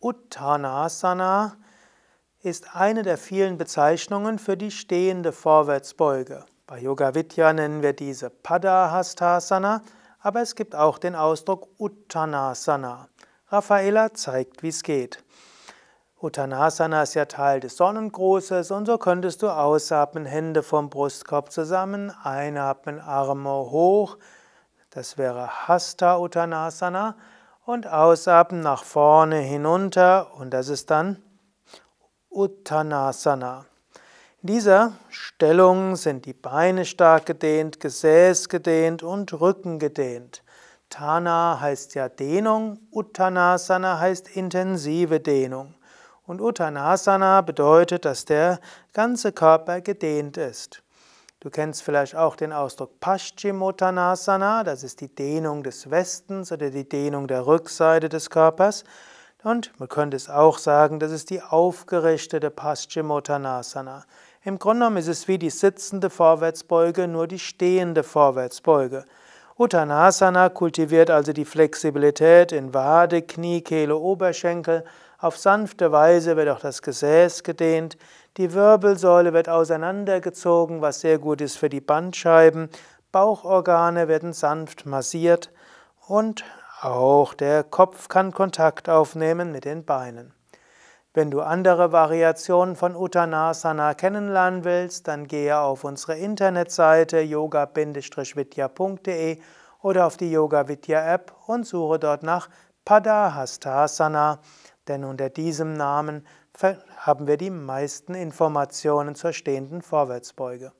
Uttanasana ist eine der vielen Bezeichnungen für die stehende Vorwärtsbeuge. Bei Yoga Vidya nennen wir diese Padahastasana, aber es gibt auch den Ausdruck Uttanasana. Raffaela zeigt, wie es geht. Uttanasana ist ja Teil des Sonnengrußes und so könntest du ausatmen, Hände vom Brustkorb zusammen, einatmen, Arme hoch. Das wäre Hasta Uttanasana und ausatmen nach vorne hinunter und das ist dann Uttanasana. In dieser Stellung sind die Beine stark gedehnt, Gesäß gedehnt und Rücken gedehnt. Tana heißt ja Dehnung, Uttanasana heißt intensive Dehnung. Und Uttanasana bedeutet, dass der ganze Körper gedehnt ist. Du kennst vielleicht auch den Ausdruck Paschimottanasana, das ist die Dehnung des Westens oder die Dehnung der Rückseite des Körpers. Und man könnte es auch sagen, das ist die aufgerichtete Paschimottanasana. Im Grunde genommen ist es wie die sitzende Vorwärtsbeuge, nur die stehende Vorwärtsbeuge. Uttanasana kultiviert also die Flexibilität in Wade, Knie, Kehle, Oberschenkel. Auf sanfte Weise wird auch das Gesäß gedehnt. Die Wirbelsäule wird auseinandergezogen, was sehr gut ist für die Bandscheiben. Bauchorgane werden sanft massiert und auch der Kopf kann Kontakt aufnehmen mit den Beinen. Wenn du andere Variationen von Uttanasana kennenlernen willst, dann gehe auf unsere Internetseite yoga-vidya.de oder auf die Yoga Vidya App und suche dort nach Padahastasana, denn unter diesem Namen haben wir die meisten Informationen zur stehenden Vorwärtsbeuge.